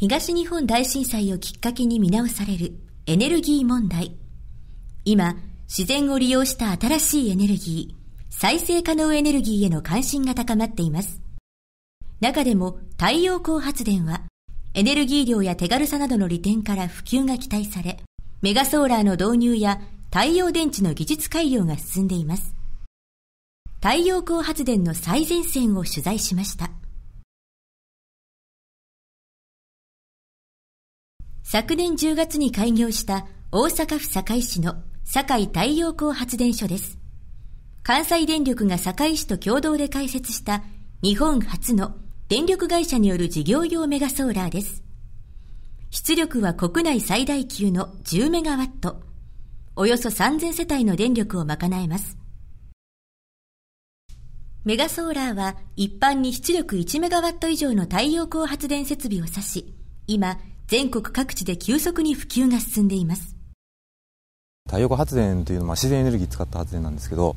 東日本大震災をきっかけに見直されるエネルギー問題。今、自然を利用した新しいエネルギー、再生可能エネルギーへの関心が高まっています。中でも太陽光発電は、エネルギー量や手軽さなどの利点から普及が期待され、メガソーラーの導入や太陽電池の技術改良が進んでいます。太陽光発電の最前線を取材しました。昨年10月に開業した大阪府堺市の堺太陽光発電所です。関西電力が堺市と共同で開設した日本初の電力会社による事業用メガソーラーです。出力は国内最大級の10メガワット。およそ3000世帯の電力を賄えます。メガソーラーは一般に出力1メガワット以上の太陽光発電設備を指し、今、全国各地で急速に普及が進んでいます太陽光発電というのは自然エネルギー使った発電なんですけど、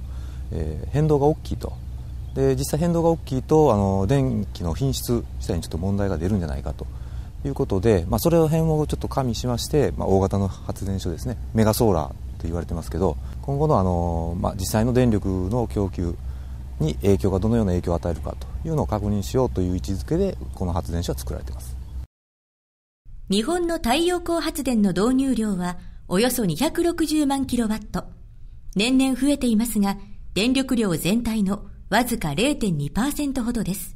えー、変動が大きいとで実際変動が大きいとあの電気の品質自体にちょっと問題が出るんじゃないかということで、まあ、それら辺をちょっと加味しまして、まあ、大型の発電所ですねメガソーラーと言われてますけど今後のあの、まあ、実際の電力の供給に影響がどのような影響を与えるかというのを確認しようという位置づけでこの発電所は作られています日本の太陽光発電の導入量はおよそ260万キロワット。年々増えていますが、電力量全体のわずか0.2%ほどです。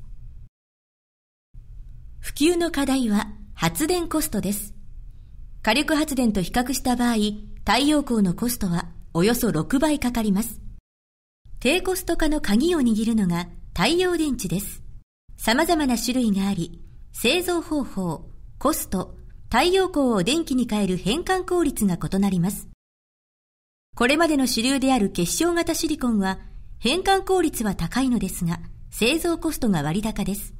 普及の課題は発電コストです。火力発電と比較した場合、太陽光のコストはおよそ6倍かかります。低コスト化の鍵を握るのが太陽電池です。様々な種類があり、製造方法、コスト、太陽光を電気に変える変換効率が異なります。これまでの主流である結晶型シリコンは変換効率は高いのですが、製造コストが割高です。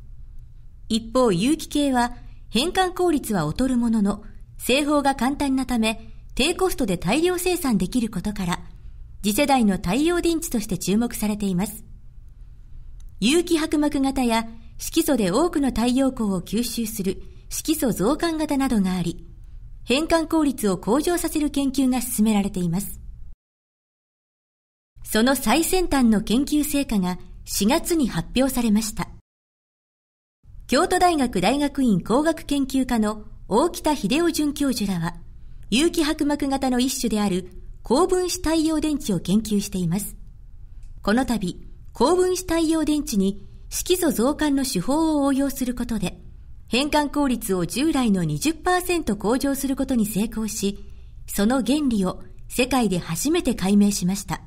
一方、有機系は変換効率は劣るものの、製法が簡単なため、低コストで大量生産できることから、次世代の太陽電池として注目されています。有機薄膜型や色素で多くの太陽光を吸収する色素増刊型などがあり、変換効率を向上させる研究が進められています。その最先端の研究成果が4月に発表されました。京都大学大学院工学研究科の大北秀夫准教授らは、有機薄膜型の一種である高分子太陽電池を研究しています。この度、高分子太陽電池に色素増刊の手法を応用することで、変換効率を従来の20%向上することに成功し、その原理を世界で初めて解明しました。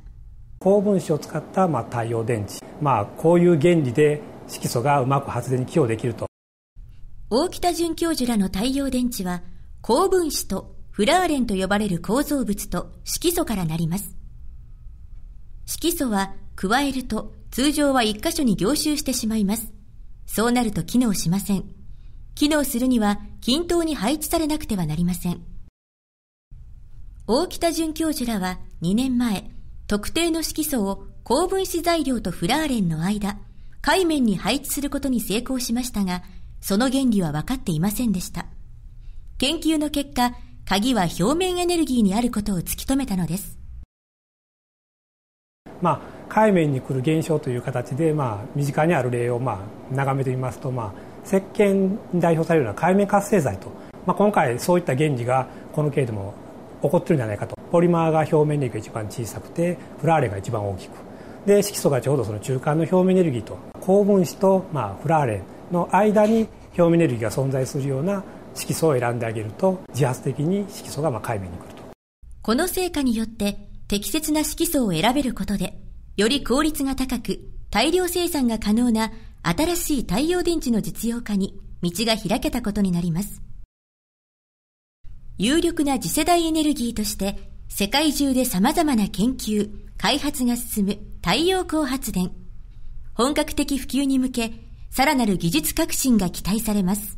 高分子を使ったまあ太陽電池。まあこういう原理で色素がうまく発電に寄与できると。大北准教授らの太陽電池は、高分子とフラーレンと呼ばれる構造物と色素からなります。色素は加えると通常は一箇所に凝集してしまいます。そうなると機能しません。機能するには均等に配置されなくてはなりません。大北准教授らは2年前、特定の色素を高分子材料とフラーレンの間、海面に配置することに成功しましたが、その原理は分かっていませんでした。研究の結果、鍵は表面エネルギーにあることを突き止めたのです。まあ、海面に来る現象という形で、まあ、身近にある例を、まあ、眺めてみますと、まあ、石鹸に代表されるのは界面活性剤と、まあ、今回そういった原理がこの系でも起こってるんじゃないかとポリマーが表面力が一番小さくてフラーレが一番大きくで色素がちょうどその中間の表面エネルギーと高分子と、まあ、フラーレの間に表面エネルギーが存在するような色素を選んであげると自発的に色素がまあ界面に来るとこの成果によって適切な色素を選べることでより効率が高く大量生産が可能な新しい太陽電池の実用化に道が開けたことになります。有力な次世代エネルギーとして、世界中で様々な研究、開発が進む太陽光発電。本格的普及に向け、さらなる技術革新が期待されます。